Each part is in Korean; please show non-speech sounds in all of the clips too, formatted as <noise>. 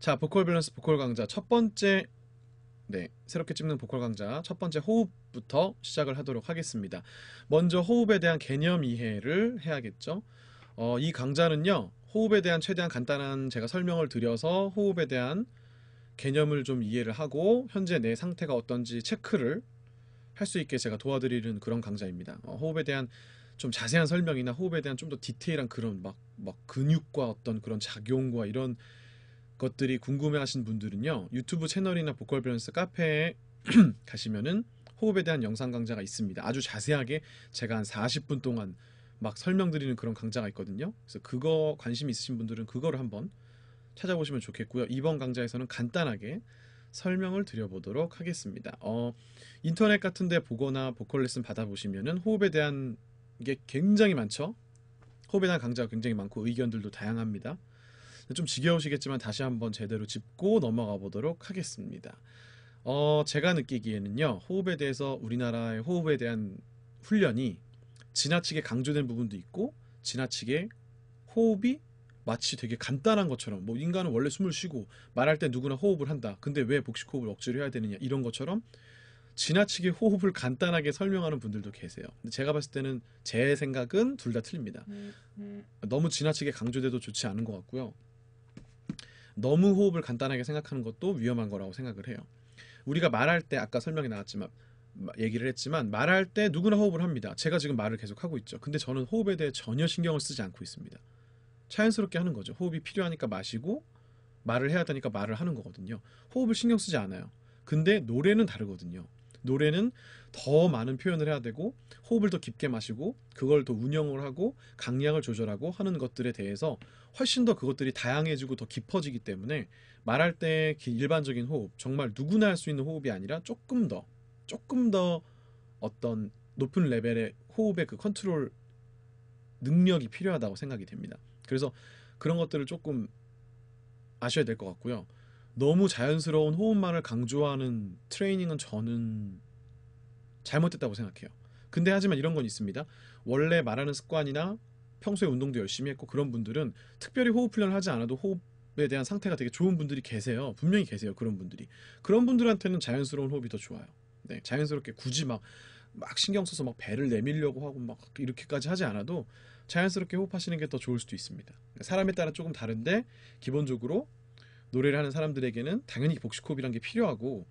자 보컬 밸런스 보컬 강좌 첫 번째 네 새롭게 찍는 보컬 강좌 첫 번째 호흡부터 시작을 하도록 하겠습니다. 먼저 호흡에 대한 개념 이해를 해야겠죠. 어, 이 강좌는요 호흡에 대한 최대한 간단한 제가 설명을 드려서 호흡에 대한 개념을 좀 이해를 하고 현재 내 상태가 어떤지 체크를 할 수 있게 제가 도와드리는 그런 강좌입니다. 어, 호흡에 대한 좀 자세한 설명이나 호흡에 대한 좀 더 디테일한 그런 막, 막 근육과 어떤 그런 작용과 이런 것들이 궁금해하신 분들은요 유튜브 채널이나 보컬 밸런스 카페에 <clears throat> 가시면은 호흡에 대한 영상 강좌가 있습니다 아주 자세하게 제가 한 40분 동안 막 설명드리는 그런 강좌가 있거든요 그래서 그거 관심 있으신 분들은 그거를 한번 찾아보시면 좋겠고요 이번 강좌에서는 간단하게 설명을 드려보도록 하겠습니다 어, 인터넷 같은 데 보거나 보컬 레슨 받아보시면은 호흡에 대한 게 굉장히 많죠 호흡에 대한 강좌가 굉장히 많고 의견들도 다양합니다 좀 지겨우시겠지만 다시 한번 제대로 짚고 넘어가 보도록 하겠습니다. 어, 제가 느끼기에는요, 호흡에 대해서 우리나라의 호흡에 대한 훈련이 지나치게 강조된 부분도 있고, 지나치게 호흡이 마치 되게 간단한 것처럼, 뭐 인간은 원래 숨을 쉬고 말할 때 누구나 호흡을 한다. 근데 왜 복식 호흡을 억지로 해야 되느냐 이런 것처럼 지나치게 호흡을 간단하게 설명하는 분들도 계세요. 근데 제가 봤을 때는 제 생각은 둘 다 틀립니다. 음, 음. 너무 지나치게 강조돼도 좋지 않은 것 같고요. 너무 호흡을 간단하게 생각하는 것도 위험한 거라고 생각을 해요. 우리가 말할 때 아까 설명이 나왔지만 얘기를 했지만 말할 때 누구나 호흡을 합니다. 제가 지금 말을 계속 하고 있죠. 근데 저는 호흡에 대해 전혀 신경을 쓰지 않고 있습니다. 자연스럽게 하는 거죠. 호흡이 필요하니까 마시고 말을 해야 되니까 말을 하는 거거든요. 호흡을 신경 쓰지 않아요. 근데 노래는 다르거든요. 노래는 더 많은 표현을 해야 되고 호흡을 더 깊게 마시고 그걸 더 운영을 하고 강량을 조절하고 하는 것들에 대해서 훨씬 더 그것들이 다양해지고 더 깊어지기 때문에 말할 때 일반적인 호흡 정말 누구나 할 수 있는 호흡이 아니라 조금 더 조금 더 어떤 높은 레벨의 호흡의 그 컨트롤 능력이 필요하다고 생각이 됩니다. 그래서 그런 것들을 조금 아셔야 될 것 같고요. 너무 자연스러운 호흡만을 강조하는 트레이닝은 저는 잘못됐다고 생각해요. 근데 하지만 이런 건 있습니다. 원래 말하는 습관이나 평소에 운동도 열심히 했고 그런 분들은 특별히 호흡 훈련을 하지 않아도 호흡에 대한 상태가 되게 좋은 분들이 계세요. 분명히 계세요. 그런 분들이. 그런 분들한테는 자연스러운 호흡이 더 좋아요. 네, 자연스럽게 굳이 막, 막 신경 써서 막 배를 내밀려고 하고 막 이렇게까지 하지 않아도 자연스럽게 호흡하시는 게 더 좋을 수도 있습니다. 사람에 따라 조금 다른데 기본적으로 노래를 하는 사람들에게는 당연히 복식호흡이란 게 필요하고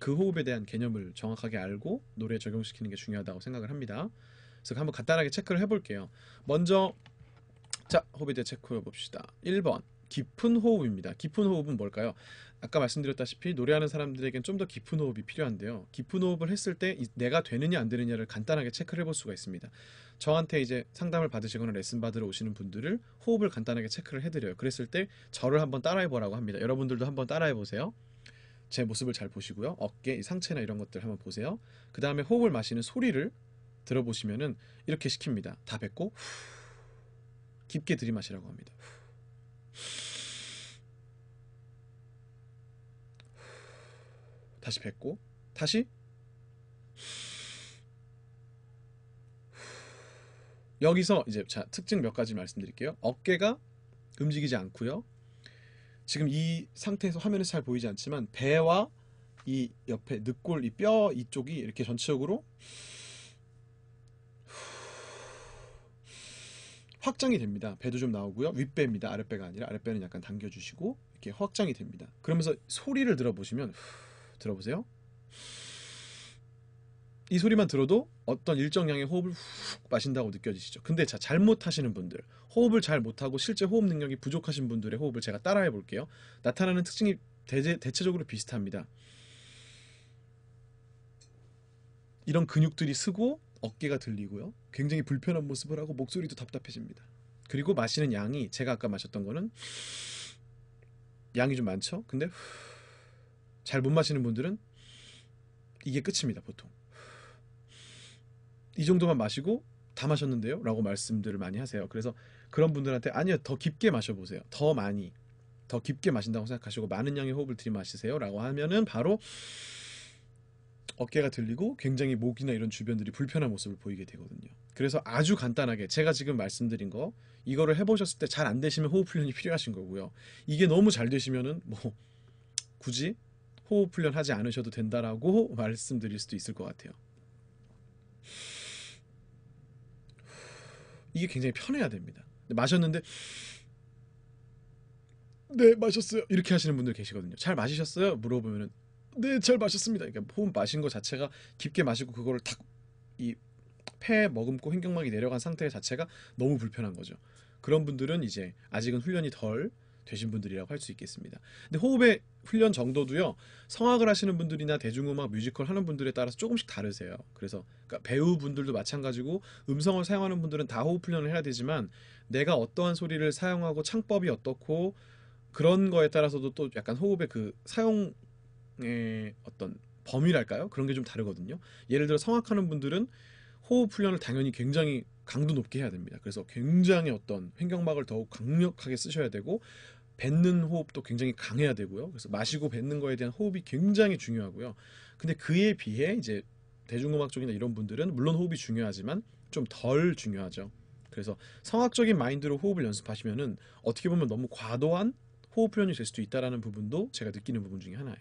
그 호흡에 대한 개념을 정확하게 알고 노래에 적용시키는 게 중요하다고 생각을 합니다. 그래서 한번 간단하게 체크를 해볼게요. 먼저 자 호흡에 대해 체크해 봅시다. 1번 깊은 호흡입니다. 깊은 호흡은 뭘까요? 아까 말씀드렸다시피 노래하는 사람들에겐 좀 더 깊은 호흡이 필요한데요. 깊은 호흡을 했을 때 내가 되느냐 안 되느냐를 간단하게 체크를 해 볼 수가 있습니다. 저한테 이제 상담을 받으시거나 레슨 받으러 오시는 분들을 호흡을 간단하게 체크를 해드려요. 그랬을 때 저를 한번 따라해보라고 합니다. 여러분들도 한번 따라해보세요. 제 모습을 잘 보시고요. 어깨, 상체나 이런 것들 한번 보세요. 그 다음에 호흡을 마시는 소리를 들어보시면은 이렇게 시킵니다. 다 뱉고 깊게 들이마시라고 합니다. 다시 뱉고 다시 여기서 이제 자 특징 몇 가지 말씀드릴게요. 어깨가 움직이지 않고요. 지금 이 상태에서 화면에잘 보이지 않지만 배와 이 옆에 늑골 이 뼈 이쪽이 이렇게 전체적으로 확장이 됩니다. 배도 좀 나오고요. 윗배입니다. 아랫배가 아니라 아랫배는 약간 당겨주시고 이렇게 확장이 됩니다. 그러면서 소리를 들어보시면 들어보세요. 이 소리만 들어도 어떤 일정량의 호흡을 훅 마신다고 느껴지시죠. 근데 자, 잘못 하시는 분들, 호흡을 잘 못하고 실제 호흡 능력이 부족하신 분들의 호흡을 제가 따라해 볼게요. 나타나는 특징이 대제, 대체적으로 비슷합니다. 이런 근육들이 쓰고 어깨가 들리고요. 굉장히 불편한 모습을 하고 목소리도 답답해집니다. 그리고 마시는 양이 제가 아까 마셨던 거는 양이 좀 많죠. 근데 잘 못 마시는 분들은 이게 끝입니다, 보통. 이 정도만 마시고 다 마셨는데요? 라고 말씀들을 많이 하세요. 그래서 그런 분들한테 아니요, 더 깊게 마셔보세요. 더 많이. 더 깊게 마신다고 생각하시고 많은 양의 호흡을 들이마시세요. 라고 하면은 바로 어깨가 들리고 굉장히 목이나 이런 주변들이 불편한 모습을 보이게 되거든요. 그래서 아주 간단하게 제가 지금 말씀드린 거 이거를 해보셨을 때 잘 안 되시면 호흡 훈련이 필요하신 거고요. 이게 너무 잘 되시면은 뭐 굳이 호흡 훈련 하지 않으셔도 된다라고 <laughs> 말씀드릴 수도 있을 것 같아요. 이게 굉장히 편해야 됩니다. 마셨는데 네 마셨어요 이렇게 하시는 분들 계시거든요. 잘 마시셨어요? 물어보면은 네잘 마셨습니다. 그러니까 호흡 마신 거 자체가 깊게 마시고 그거를 탁이 폐 머금고 횡격막이 내려간 상태 자체가 너무 불편한 거죠. 그런 분들은 이제 아직은 훈련이 덜 되신 분들이라고 할 수 있겠습니다. 근데 호흡의 훈련 정도도요. 성악을 하시는 분들이나 대중음악 뮤지컬 하는 분들에 따라서 조금씩 다르세요. 그래서 그러니까 배우분들도 마찬가지고 음성을 사용하는 분들은 다 호흡 훈련을 해야 되지만 내가 어떠한 소리를 사용하고 창법이 어떻고 그런 거에 따라서도 또 약간 호흡의 그 사용의 어떤 범위랄까요? 그런 게 좀 다르거든요. 예를 들어 성악하는 분들은 호흡 훈련을 당연히 굉장히 강도 높게 해야 됩니다. 그래서 굉장히 어떤 횡격막을 더욱 강력하게 쓰셔야 되고 뱉는 호흡도 굉장히 강해야 되고요. 그래서 마시고 뱉는 거에 대한 호흡이 굉장히 중요하고요. 근데 그에 비해 이제 대중음악 쪽이나 이런 분들은 물론 호흡이 중요하지만 좀 덜 중요하죠. 그래서 성악적인 마인드로 호흡을 연습하시면은 어떻게 보면 너무 과도한 호흡 표현이 될 수도 있다라는 부분도 제가 느끼는 부분 중에 하나예요.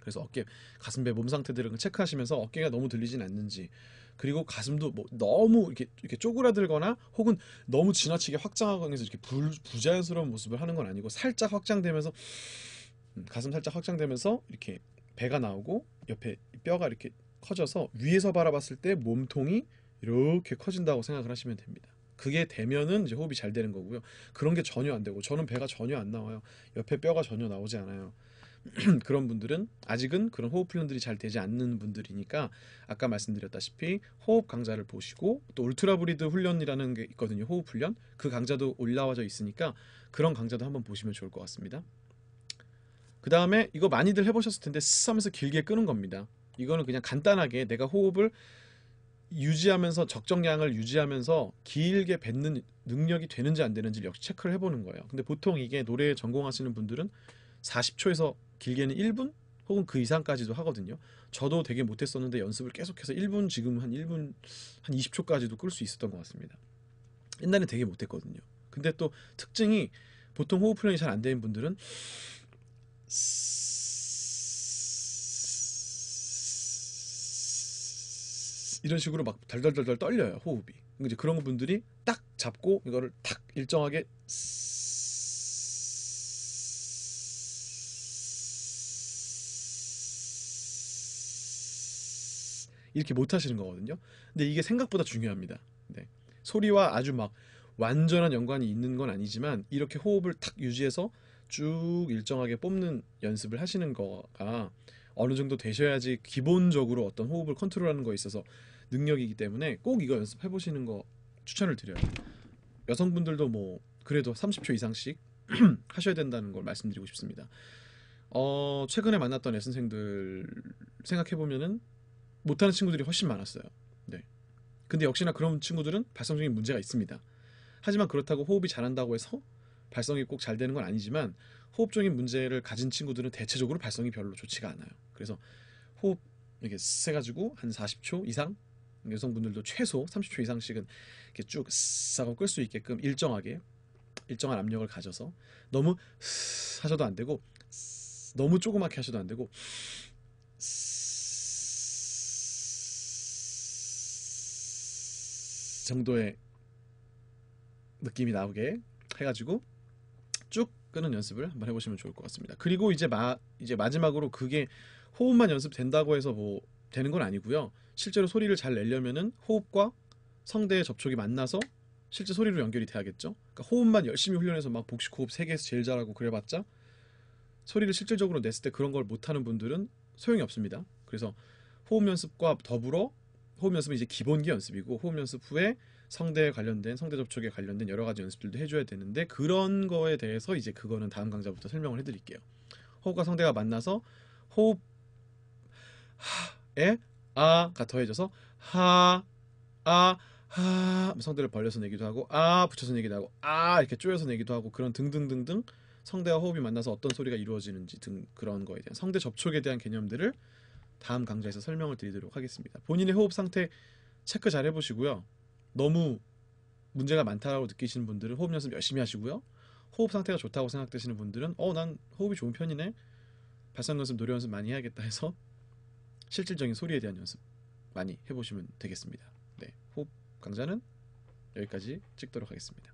그래서 어깨, 가슴, 배, 몸 상태들을 체크하시면서 어깨가 너무 들리진 않는지 그리고 가슴도 뭐 너무 이렇게 이렇게 쪼그라들거나 혹은 너무 지나치게 확장하거나 해서 이렇게 불, 부자연스러운 모습을 하는 건 아니고 살짝 확장되면서 음, 가슴 살짝 확장되면서 이렇게 배가 나오고 옆에 뼈가 이렇게 커져서 위에서 바라봤을 때 몸통이 이렇게 커진다고 생각을 하시면 됩니다. 그게 되면은 이제 호흡이 잘 되는 거고요. 그런 게 전혀 안 되고 저는 배가 전혀 안 나와요. 옆에 뼈가 전혀 나오지 않아요. <clears throat> 그런 분들은 아직은 그런 호흡 훈련들이 잘 되지 않는 분들이니까 아까 말씀드렸다시피 호흡 강좌를 보시고 또 울트라브리드 훈련이라는 게 있거든요. 호흡 훈련 그 강좌도 올라와져 있으니까 그런 강좌도 한번 보시면 좋을 것 같습니다. 그 다음에 이거 많이들 해보셨을 텐데 스하면서 길게 끄는 겁니다. 이거는 그냥 간단하게 내가 호흡을 유지하면서 적정량을 유지하면서 길게 뱉는 능력이 되는지 안 되는지 역시 체크를 해보는 거예요. 근데 보통 이게 노래 전공하시는 분들은 40초에서 길게는 1분 혹은 그 이상까지도 하거든요. 저도 되게 못했었는데 연습을 계속해서 1분 지금 한 1분 한 20초까지도 끌 수 있었던 것 같습니다. 옛날엔 되게 못했거든요. 근데 또 특징이 보통 호흡 훈련이 잘 안 되는 분들은 이런 식으로 막 달달달달 떨려요 호흡이. 이제 그런 분들이 딱 잡고 이거를 딱 일정하게 이렇게 못 하시는 거거든요. 근데 이게 생각보다 중요합니다. 네. 소리와 아주 막 완전한 연관이 있는 건 아니지만 이렇게 호흡을 탁 유지해서 쭉 일정하게 뽑는 연습을 하시는 거가 어느 정도 되셔야지 기본적으로 어떤 호흡을 컨트롤하는 거에 있어서 능력이기 때문에 꼭 이거 연습해 보시는 거 추천을 드려요. 여성분들도 뭐 그래도 30초 이상씩 <clears throat> 하셔야 된다는 걸 말씀드리고 싶습니다. 어, 최근에 만났던 애선생들 생각해 보면은 못하는 친구들이 훨씬 많았어요. 네. 근데 역시나 그런 친구들은 발성적인 문제가 있습니다. 하지만 그렇다고 호흡이 잘한다고 해서 발성이 꼭 잘 되는 건 아니지만 호흡적인 문제를 가진 친구들은 대체적으로 발성이 별로 좋지가 않아요. 그래서 호흡 이렇게 세가지고 한 40초 이상 여성분들도 최소 30초 이상씩은 이렇게 쭉 싸고 끌 수 있게끔 일정하게 일정한 압력을 가져서 너무 하셔도 안 되고 너무 조그맣게 하셔도 안 되고 정도의 느낌이 나오게 해가지고 쭉 끄는 연습을 한번 해보시면 좋을 것 같습니다. 그리고 이제 마 이제 마지막으로 그게 호흡만 연습된다고 해서 뭐 되는 건 아니고요. 실제로 소리를 잘 내려면은 호흡과 성대의 접촉이 만나서 실제 소리로 연결이 돼야겠죠. 그러니까 호흡만 열심히 훈련해서 막 복식 호흡 세개에서 제일 잘하고 그래봤자 소리를 실질적으로 냈을 때 그런 걸 못하는 분들은 소용이 없습니다. 그래서 호흡 연습과 더불어 호흡 연습은 이제 기본기 연습이고 호흡 연습 후에 성대에 관련된 성대 접촉에 관련된 여러 가지 연습들도 해줘야 되는데 그런 거에 대해서 이제 그거는 다음 강좌부터 설명을 해드릴게요. 호흡과 성대가 만나서 호흡 에 아가 더해져서 하 아하 아, 성대를 벌려서 내기도 하고 아 붙여서 내기도 하고 아 이렇게 쪼여서 내기도 하고 그런 등등등등 성대와 호흡이 만나서 어떤 소리가 이루어지는지 등 그런 거에 대한 성대 접촉에 대한 개념들을 다음 강좌에서 설명을 드리도록 하겠습니다. 본인의 호흡 상태 체크 잘 해보시고요. 너무 문제가 많다라고 느끼시는 분들은 호흡 연습 열심히 하시고요. 호흡 상태가 좋다고 생각되시는 분들은 어 난 호흡이 좋은 편이네 발성 연습 노래 연습 많이 해야겠다 해서 실질적인 소리에 대한 연습 많이 해보시면 되겠습니다. 네, 호흡 강좌는 여기까지 찍도록 하겠습니다.